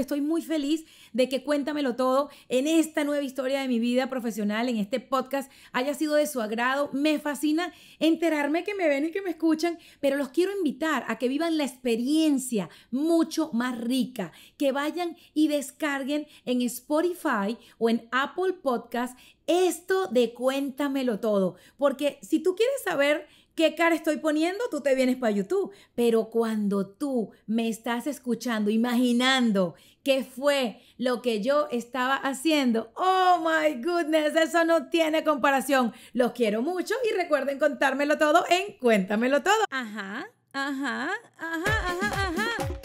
Estoy muy feliz de que Cuéntamelo Todo en esta nueva historia de mi vida profesional, en este podcast, haya sido de su agrado. Me fascina enterarme que me ven y que me escuchan, pero los quiero invitar a que vivan la experiencia mucho más rica, que vayan y descarguen en Spotify o en Apple Podcast esto de Cuéntamelo Todo, porque si tú quieres saber qué cara estoy poniendo, tú te vienes para YouTube. Pero cuando tú me estás escuchando, imaginando qué fue lo que yo estaba haciendo, oh my goodness, eso no tiene comparación. Los quiero mucho y recuerden contármelo todo en Cuéntamelo todo. Ajá, ajá, ajá, ajá, ajá.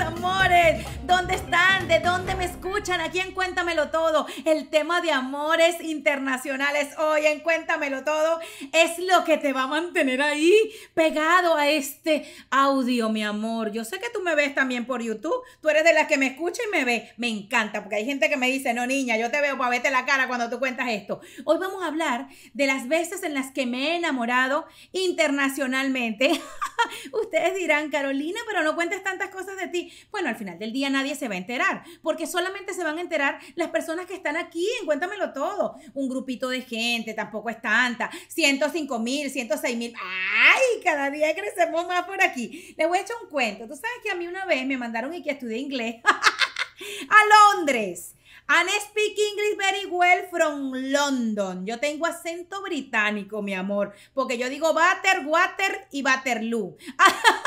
amores. ¿Dónde están? ¿De dónde me escuchan? Aquí en Cuéntamelo Todo. El tema de amores internacionales hoy en Cuéntamelo Todo es lo que te va a mantener ahí pegado a este audio, mi amor. Yo sé que tú me ves también por YouTube. Tú eres de las que me escucha y me ve. Me encanta porque hay gente que me dice, no niña, yo te veo para verte la cara cuando tú cuentas esto. Hoy vamos a hablar de las veces en las que me he enamorado internacionalmente. Ustedes dirán, Carolina, pero no cuentes tantas cosas de ti bueno, al final del día nadie se va a enterar, porque solamente se van a enterar las personas que están aquí en Cuéntamelo Todo. Un grupito de gente, tampoco es tanta, 105 mil, 106 mil, ¡ay! Cada día crecemos más por aquí. Les voy a echar un cuento. Tú sabes que a mí una vez me mandaron y que estudié inglés a Londres. I speak English very well from London. Yo tengo acento británico, mi amor, porque yo digo butter, water y Waterloo.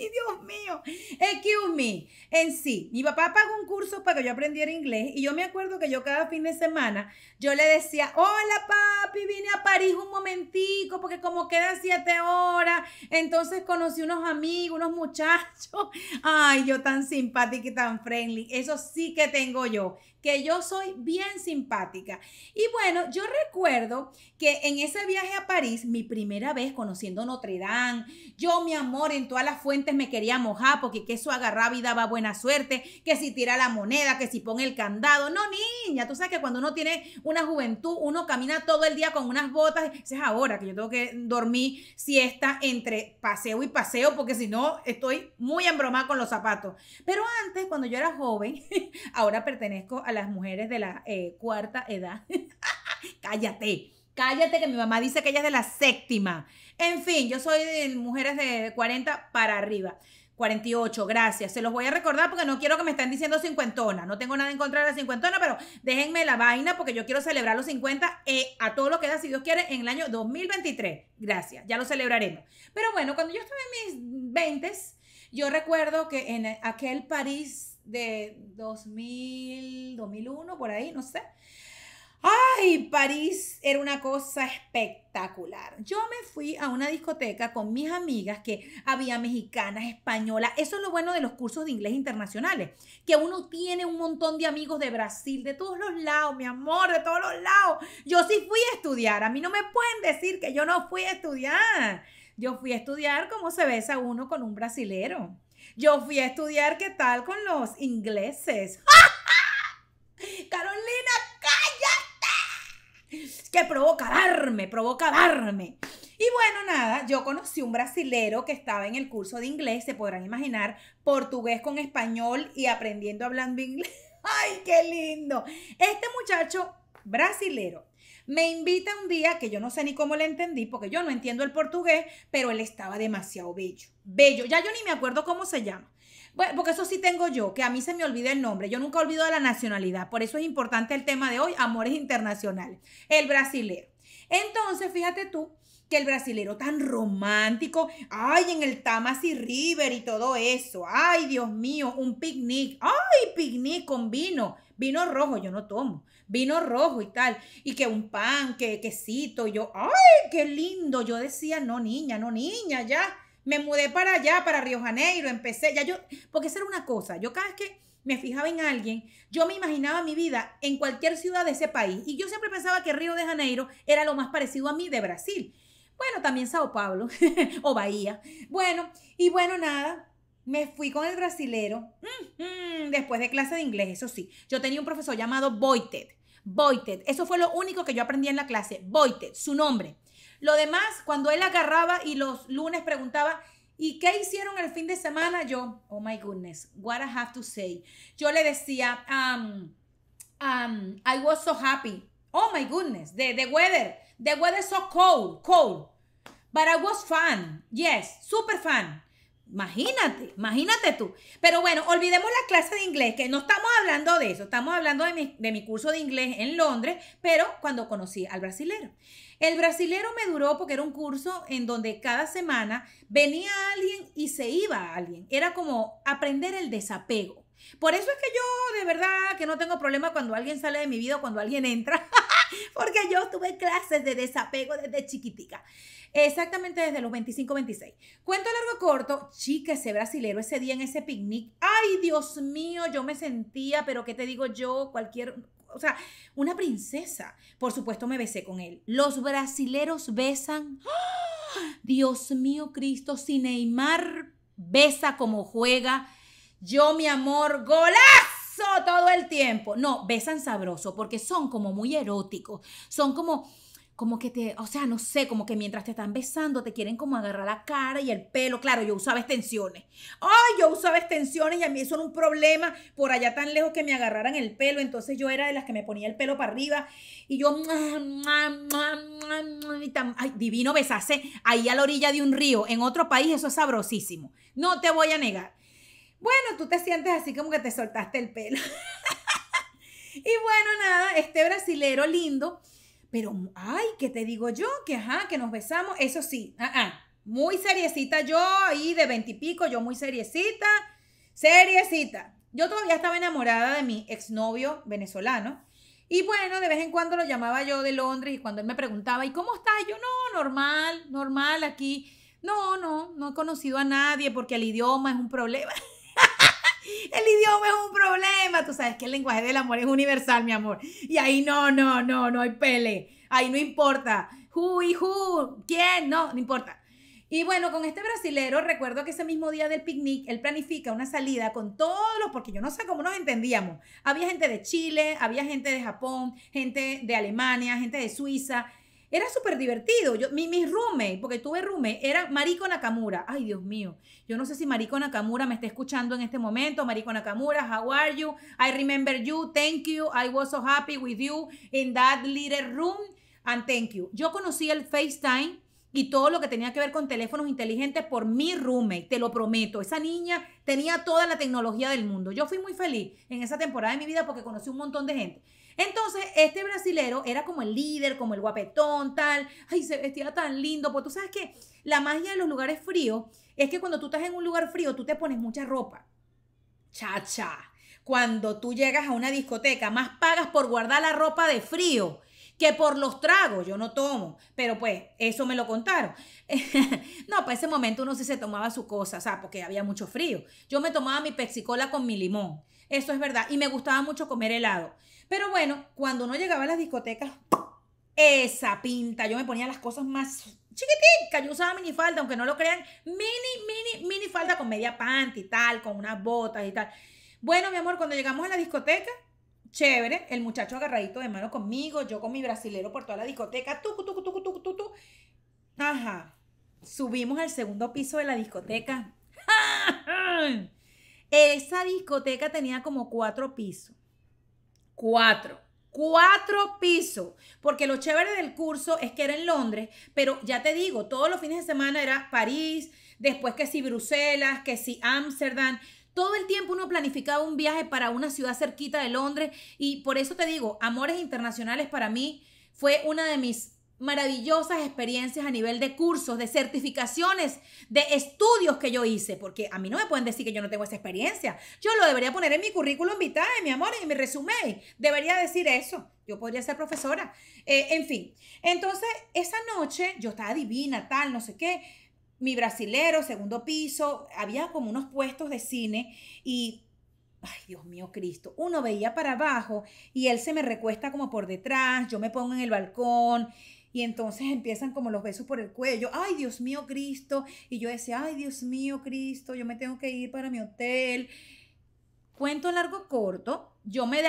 Dios mío, excuse me. En sí, mi papá pagó un curso para que yo aprendiera inglés y yo me acuerdo que yo cada fin de semana yo le decía, hola papi, vine a París un momentico porque como quedan siete horas, entonces conocí unos amigos, unos muchachos. Ay, yo tan simpática y tan friendly, eso sí que tengo yo, que yo soy bien simpática. Y bueno, yo recuerdo que en ese viaje a París, mi primera vez conociendo Notre Dame, yo mi amor en todas las fuentes me quería mojar porque que eso agarraba y daba buena suerte, que si tira la moneda, que si pone el candado. No, niña, tú sabes que cuando uno tiene una juventud, uno camina todo el día con unas botas. es ahora que yo tengo que dormir siesta entre paseo y paseo porque si no estoy muy embromada con los zapatos. Pero antes, cuando yo era joven, ahora pertenezco a las mujeres de la eh, cuarta edad. Cállate Cállate que mi mamá dice que ella es de la séptima. En fin, yo soy de mujeres de 40 para arriba. 48, gracias. Se los voy a recordar porque no quiero que me estén diciendo cincuentona. No tengo nada en contra de la cincuentona, pero déjenme la vaina porque yo quiero celebrar los 50 eh, a todo lo que da, si Dios quiere, en el año 2023. Gracias, ya lo celebraremos. Pero bueno, cuando yo estaba en mis 20, yo recuerdo que en aquel París de 2000, 2001, por ahí, no sé, Ay, París era una cosa espectacular. Yo me fui a una discoteca con mis amigas que había mexicanas, españolas. Eso es lo bueno de los cursos de inglés internacionales, que uno tiene un montón de amigos de Brasil, de todos los lados, mi amor, de todos los lados. Yo sí fui a estudiar. A mí no me pueden decir que yo no fui a estudiar. Yo fui a estudiar cómo se besa uno con un brasilero. Yo fui a estudiar qué tal con los ingleses. ¡Ah! que provoca darme, provoca darme. Y bueno, nada, yo conocí un brasilero que estaba en el curso de inglés, se podrán imaginar, portugués con español y aprendiendo hablando inglés. ¡Ay, qué lindo! Este muchacho brasilero me invita un día que yo no sé ni cómo le entendí, porque yo no entiendo el portugués, pero él estaba demasiado bello. Bello, ya yo ni me acuerdo cómo se llama porque eso sí tengo yo, que a mí se me olvida el nombre. Yo nunca olvido de la nacionalidad. Por eso es importante el tema de hoy, amores internacionales. El brasilero. Entonces, fíjate tú que el brasilero tan romántico, ay, en el y River y todo eso, ay, Dios mío, un picnic, ay, picnic con vino, vino rojo, yo no tomo, vino rojo y tal, y que un pan, que quesito, yo, ay, qué lindo, yo decía, no niña, no niña, ya, me mudé para allá, para Río Janeiro, empecé, ya yo, porque esa era una cosa, yo cada vez que me fijaba en alguien, yo me imaginaba mi vida en cualquier ciudad de ese país y yo siempre pensaba que Río de Janeiro era lo más parecido a mí de Brasil. Bueno, también Sao Paulo o Bahía. Bueno, y bueno, nada, me fui con el brasilero después de clase de inglés, eso sí. Yo tenía un profesor llamado Boited. Boited, eso fue lo único que yo aprendí en la clase. Boited, su nombre. Lo demás, cuando él agarraba y los lunes preguntaba, ¿y qué hicieron el fin de semana? Yo, oh my goodness, what I have to say. Yo le decía, um, um, I was so happy. Oh my goodness, the, the weather, the weather so cold, cold. But I was fun, yes, super fun. Imagínate, imagínate tú. Pero bueno, olvidemos la clase de inglés, que no estamos hablando de eso, estamos hablando de mi, curso de inglés en Londres, pero cuando conocí al brasilero. El brasilero me duró porque era un curso en donde cada semana venía alguien y se iba alguien. Era como aprender el desapego. Por eso es que yo de verdad que no tengo problema cuando alguien sale de mi vida o cuando alguien entra. porque yo tuve clases de desapego desde chiquitica. Exactamente desde los 25, 26. Cuento largo corto, chica, ese brasilero ese día en ese picnic, ay Dios mío, yo me sentía, pero ¿qué te digo yo? Cualquier, o sea, una princesa. Por supuesto me besé con él. Los brasileros besan. Dios mío, Cristo, si Neymar besa como juega, yo mi amor, golazo todo el tiempo. No, besan sabroso porque son como muy eróticos. Son como como que te, o sea, no sé, como que mientras te están besando te quieren como agarrar la cara y el pelo. Claro, yo usaba extensiones. Ay, yo usaba extensiones y a mí eso era un problema por allá tan lejos que me agarraran el pelo. Entonces yo era de las que me ponía el pelo para arriba y yo, divino besarse ahí a la orilla de un río. En otro país eso es sabrosísimo. No te voy a negar. Bueno, tú te sientes así como que te soltaste el pelo. y bueno, nada, este brasilero lindo, pero ay, ¿qué te digo yo? Que ajá, que nos besamos, eso sí, ah, ah, muy seriecita yo ahí de veintipico, yo muy seriecita, seriecita. Yo todavía estaba enamorada de mi exnovio venezolano. Y bueno, de vez en cuando lo llamaba yo de Londres y cuando él me preguntaba, ¿y cómo estás? Yo, no, normal, normal aquí. No, no, no he conocido a nadie porque el idioma es un problema. El idioma es un problema. Tú sabes que el lenguaje del amor es universal, mi amor. Y ahí no, no, no, no hay pele. Ahí no importa. Who y quién, no, no importa. Y bueno, con este brasilero, recuerdo que ese mismo día del picnic, él planifica una salida con todos los, porque yo no sé cómo nos entendíamos. Había gente de Chile, había gente de Japón, gente de Alemania, gente de Suiza, era súper divertido. Yo, mi, roommate, porque tuve roommate, era Mariko Nakamura. Ay, Dios mío. Yo no sé si Mariko Nakamura me está escuchando en este momento. Mariko Nakamura, how are you? I remember you. Thank you. I was so happy with you in that little room. And thank you. Yo conocí el FaceTime y todo lo que tenía que ver con teléfonos inteligentes por mi roommate, te lo prometo. Esa niña tenía toda la tecnología del mundo. Yo fui muy feliz en esa temporada de mi vida porque conocí un montón de gente. Entonces, este brasilero era como el líder, como el guapetón, tal. Ay, se vestía tan lindo. Pues tú sabes que la magia de los lugares fríos es que cuando tú estás en un lugar frío, tú te pones mucha ropa. cha. Cuando tú llegas a una discoteca, más pagas por guardar la ropa de frío que por los tragos yo no tomo, pero pues eso me lo contaron. no, para pues ese momento uno sí se tomaba su cosa, o porque había mucho frío. Yo me tomaba mi cola con mi limón. Eso es verdad. Y me gustaba mucho comer helado. Pero bueno, cuando uno llegaba a las discotecas, esa pinta, yo me ponía las cosas más chiquititas. Yo usaba minifalda, aunque no lo crean, mini, mini, mini falda con media panty y tal, con unas botas y tal. Bueno, mi amor, cuando llegamos a la discoteca, chévere, el muchacho agarradito de mano conmigo, yo con mi brasilero por toda la discoteca, tu, tu, tu, tu, tu, Ajá. Subimos al segundo piso de la discoteca. Esa discoteca tenía como cuatro pisos. Cuatro. Cuatro pisos. Porque lo chévere del curso es que era en Londres, pero ya te digo, todos los fines de semana era París, después que si Bruselas, que si Ámsterdam. Todo el tiempo uno planificaba un viaje para una ciudad cerquita de Londres y por eso te digo, Amores Internacionales para mí fue una de mis maravillosas experiencias a nivel de cursos, de certificaciones, de estudios que yo hice, porque a mí no me pueden decir que yo no tengo esa experiencia. Yo lo debería poner en mi currículum vitae, mi amor, en mi resumen. Debería decir eso. Yo podría ser profesora. Eh, en fin, entonces esa noche yo estaba divina, tal, no sé qué. Mi brasilero, segundo piso, había como unos puestos de cine y ay Dios mío Cristo, uno veía para abajo y él se me recuesta como por detrás, yo me pongo en el balcón y entonces empiezan como los besos por el cuello, ay Dios mío Cristo, y yo decía, ay Dios mío Cristo, yo me tengo que ir para mi hotel. Cuento largo corto, yo me,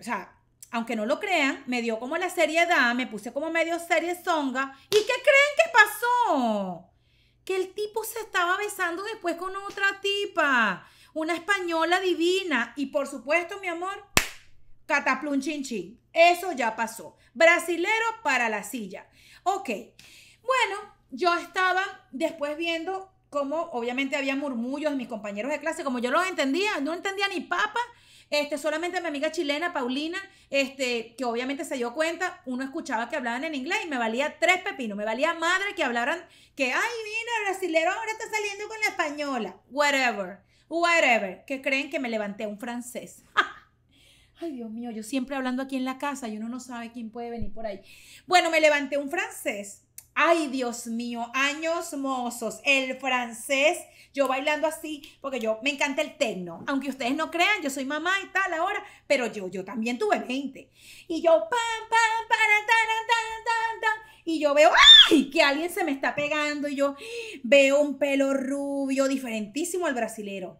o sea, aunque no lo crean, me dio como la serie da me puse como medio serie zonga, ¿y qué creen que pasó? Que el tipo se estaba besando después con otra tipa, una española divina, y por supuesto, mi amor, cataplum chin chin. Eso ya pasó. Brasilero para la silla. Ok. Bueno, yo estaba después viendo cómo obviamente había murmullos de mis compañeros de clase, como yo los entendía, no entendía ni papa. Este, solamente mi amiga chilena, Paulina, este, que obviamente se dio cuenta, uno escuchaba que hablaban en inglés y me valía tres pepinos, me valía madre que hablaran que, ay, mira, brasilero ahora está saliendo con la española, whatever, whatever, que creen que me levanté un francés. Ay, Dios mío, yo siempre hablando aquí en la casa y uno no sabe quién puede venir por ahí. Bueno, me levanté un francés. Ay, Dios mío, años mozos, el francés, yo bailando así, porque yo me encanta el tecno. Aunque ustedes no crean, yo soy mamá y tal ahora, pero yo, yo también tuve 20. Y yo, pam, pam, para, tan, tan, tan, tan. Y yo veo, ¡ay! Que alguien se me está pegando. Y yo veo un pelo rubio, diferentísimo al brasilero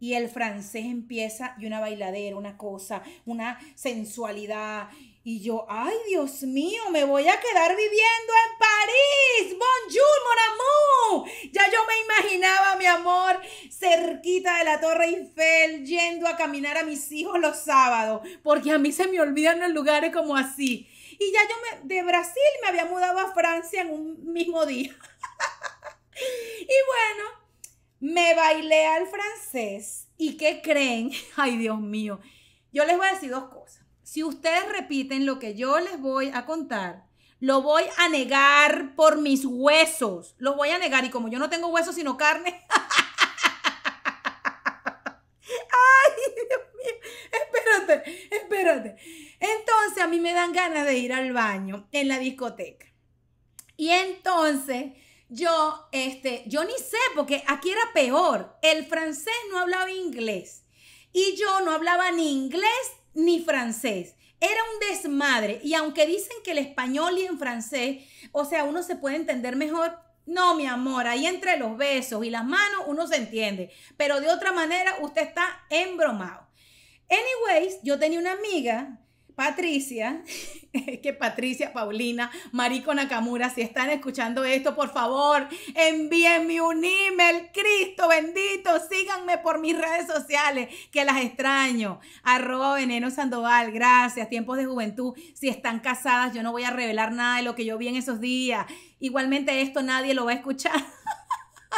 y el francés empieza y una bailadera, una cosa, una sensualidad. Y yo, ay Dios mío, me voy a quedar viviendo en París. Bonjour, mon amour. Ya yo me imaginaba, mi amor, cerquita de la Torre Eiffel, yendo a caminar a mis hijos los sábados, porque a mí se me olvidan los lugares como así. Y ya yo de Brasil me había mudado a Francia en un mismo día. y bueno, me bailé al francés y ¿qué creen? Ay, Dios mío. Yo les voy a decir dos cosas. Si ustedes repiten lo que yo les voy a contar, lo voy a negar por mis huesos. Lo voy a negar y como yo no tengo huesos sino carne. Ay, Dios mío. Espérate, espérate. Entonces a mí me dan ganas de ir al baño en la discoteca. Y entonces yo, este, yo ni sé, porque aquí era peor. El francés no hablaba inglés y yo no hablaba ni inglés ni francés. Era un desmadre y aunque dicen que el español y el francés, o sea, uno se puede entender mejor, no, mi amor, ahí entre los besos y las manos uno se entiende, pero de otra manera usted está embromado. Anyways, yo tenía una amiga Patricia, es que Patricia, Paulina, Marico Nakamura, si están escuchando esto, por favor, envíenme un email, Cristo bendito, síganme por mis redes sociales, que las extraño. Arroba Veneno Sandoval, gracias, tiempos de juventud, si están casadas, yo no voy a revelar nada de lo que yo vi en esos días. Igualmente esto nadie lo va a escuchar.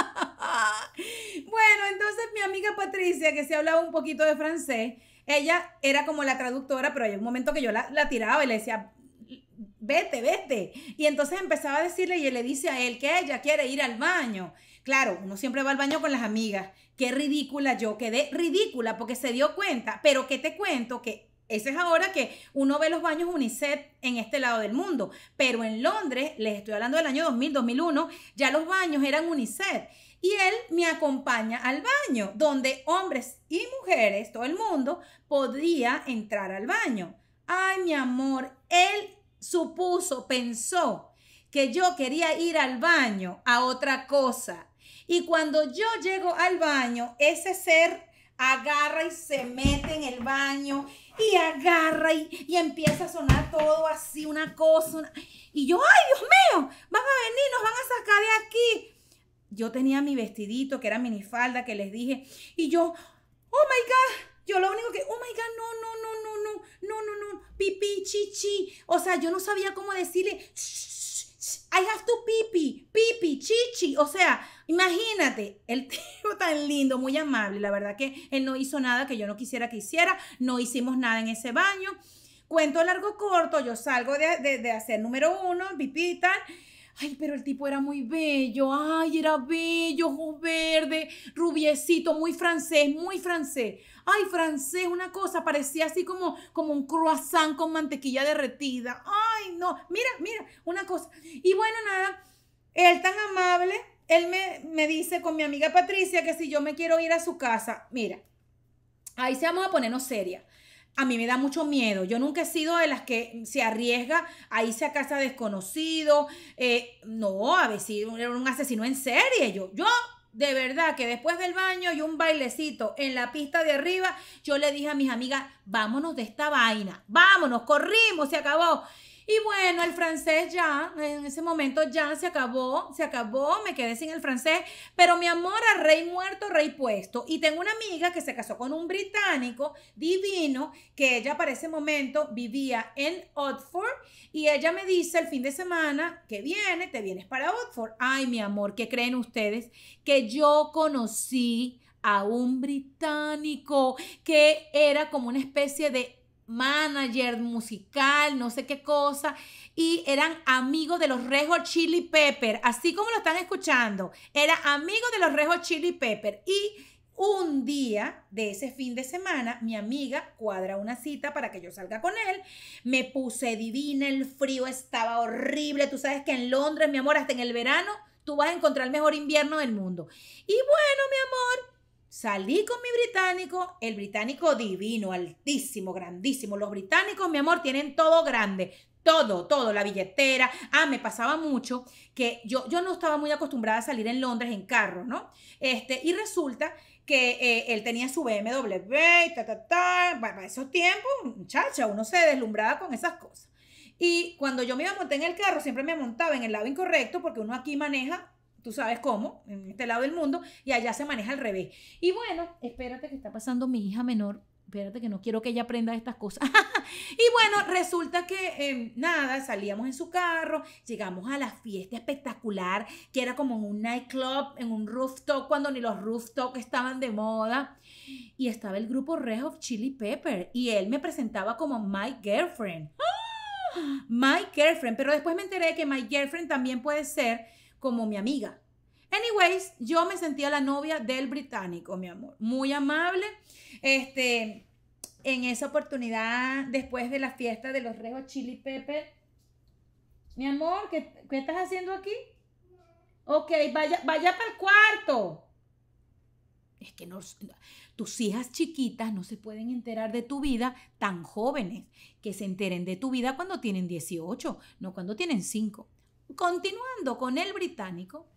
bueno, entonces mi amiga Patricia, que se hablaba un poquito de francés, ella era como la traductora, pero hay un momento que yo la, la tiraba y le decía, vete, vete. Y entonces empezaba a decirle y él le dice a él que ella quiere ir al baño. Claro, uno siempre va al baño con las amigas. Qué ridícula yo, quedé ridícula porque se dio cuenta, pero que te cuento que ese es ahora que uno ve los baños unisex en este lado del mundo, pero en Londres, les estoy hablando del año 2000, 2001, ya los baños eran unisex. Y él me acompaña al baño, donde hombres y mujeres, todo el mundo, podía entrar al baño. Ay, mi amor, él supuso, pensó que yo quería ir al baño a otra cosa. Y cuando yo llego al baño, ese ser agarra y se mete en el baño y agarra y, empieza a sonar todo así, una cosa. Y yo, ay, Dios mío, van a venir, nos van a sacar de aquí. Yo tenía mi vestidito, que era minifalda, que les dije, y yo, oh my God, yo lo único que, oh my God, no, no, no, no, no, no, no, no, pipi, chichi. O sea, yo no sabía cómo decirle, shh, shh, I have to pipi, pipi, chichi. O sea, Imagínate, el tipo tan lindo, muy amable, la verdad que él no hizo nada que yo no quisiera que hiciera, no hicimos nada en ese baño. Cuento largo corto, yo salgo de, hacer número uno, pipita, Ay, pero el tipo era muy bello, ay, era bello, ojos verde rubiecito, muy francés, muy francés. Ay, francés, una cosa, parecía así como, como un croissant con mantequilla derretida. Ay, no, mira, mira, una cosa. Y bueno, nada, él tan amable, él me, dice con mi amiga Patricia que si yo me quiero ir a su casa, mira, ahí se vamos a ponernos seria. A mí me da mucho miedo. Yo nunca he sido de las que se arriesga a irse a casa desconocido. Eh, no, a ver si era un asesino en serie. Yo, yo, de verdad, que después del baño y un bailecito en la pista de arriba, yo le dije a mis amigas, vámonos de esta vaina, vámonos, corrimos, se acabó. Y bueno, el francés ya, en ese momento ya se acabó, se acabó, me quedé sin el francés, pero mi amor a rey muerto, rey puesto. Y tengo una amiga que se casó con un británico divino, que ella para ese momento vivía en Oxford, y ella me dice el fin de semana que viene, te vienes para Oxford. Ay, mi amor, ¿qué creen ustedes? Que yo conocí a un británico que era como una especie de manager musical, no sé qué cosa, y eran amigos de los Rejo Chili Pepper, así como lo están escuchando, era amigo de los Rejo Chili Pepper. Y un día de ese fin de semana, mi amiga cuadra una cita para que yo salga con él. Me puse divina, el frío estaba horrible. Tú sabes que en Londres, mi amor, hasta en el verano, tú vas a encontrar el mejor invierno del mundo. Y bueno, mi amor, Salí con mi británico, el británico divino, altísimo, grandísimo. Los británicos, mi amor, tienen todo grande, todo, todo, la billetera. Ah, me pasaba mucho que yo, yo no estaba muy acostumbrada a salir en Londres en carro, ¿no? Este, y resulta que eh, él tenía su BMW ta, ta, ta. Para esos tiempos, muchacha, uno se deslumbraba con esas cosas. Y cuando yo me iba a montar en el carro, siempre me montaba en el lado incorrecto porque uno aquí maneja tú sabes cómo, en este lado del mundo, y allá se maneja al revés. Y bueno, espérate que está pasando mi hija menor, espérate que no quiero que ella aprenda estas cosas. y bueno, resulta que em, nada, salíamos en su carro, llegamos a la fiesta espectacular, que era como en un nightclub, en un rooftop, cuando ni los rooftop estaban de moda. Y estaba el grupo Red of Chili Pepper, y él me presentaba como My Girlfriend. ¡Ah! My Girlfriend, pero después me enteré que My Girlfriend también puede ser como mi amiga. Anyways, yo me sentía la novia del británico, mi amor. Muy amable. Este, en esa oportunidad, después de la fiesta de los rejos Chili Pepe. Mi amor, ¿qué, estás haciendo aquí? Ok, vaya, vaya para el cuarto. Es que no, tus hijas chiquitas no se pueden enterar de tu vida tan jóvenes, que se enteren de tu vida cuando tienen 18, no cuando tienen 5. Continuando con el británico,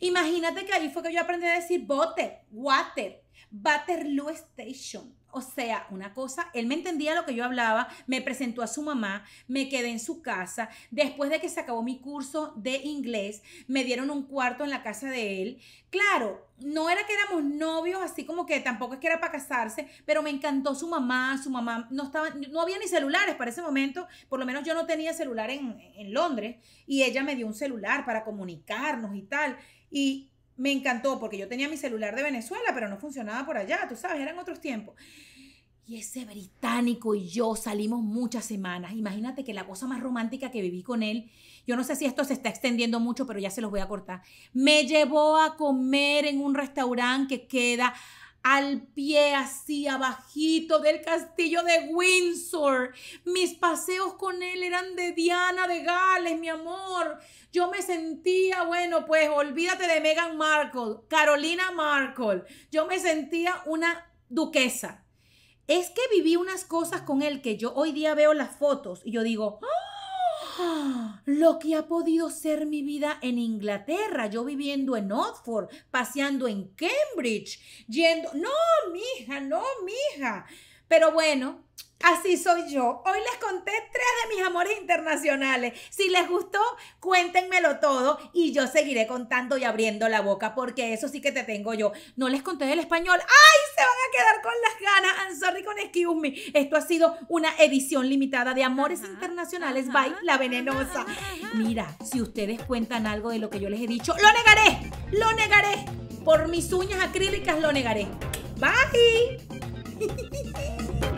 imagínate que ahí fue que yo aprendí a decir bote, water, Waterloo Station, o sea, una cosa, él me entendía lo que yo hablaba, me presentó a su mamá, me quedé en su casa. Después de que se acabó mi curso de inglés, me dieron un cuarto en la casa de él. Claro, no era que éramos novios, así como que tampoco es que era para casarse, pero me encantó su mamá, su mamá no estaba, no había ni celulares para ese momento, por lo menos yo no tenía celular en, en Londres, y ella me dio un celular para comunicarnos y tal. Y me encantó porque yo tenía mi celular de Venezuela, pero no funcionaba por allá, tú sabes, eran otros tiempos. Y ese británico y yo salimos muchas semanas. Imagínate que la cosa más romántica que viví con él, yo no sé si esto se está extendiendo mucho, pero ya se los voy a cortar. Me llevó a comer en un restaurante que queda al pie así abajito del castillo de Windsor. Mis paseos con él eran de Diana de Gales, mi amor. Yo me sentía, bueno, pues olvídate de Meghan Markle, Carolina Markle. Yo me sentía una duquesa. Es que viví unas cosas con él que yo hoy día veo las fotos y yo digo, ¡ah! lo que ha podido ser mi vida en Inglaterra, yo viviendo en Oxford, paseando en Cambridge, yendo, no, mija, no, mija. Pero bueno, Así soy yo. Hoy les conté tres de mis amores internacionales. Si les gustó, cuéntenmelo todo y yo seguiré contando y abriendo la boca porque eso sí que te tengo yo. No les conté del español. ¡Ay! Se van a quedar con las ganas. I'm sorry con excuse me. Esto ha sido una edición limitada de Amores Internacionales Bye, La Venenosa. Mira, si ustedes cuentan algo de lo que yo les he dicho, lo negaré. Lo negaré. Por mis uñas acrílicas lo negaré. Bye.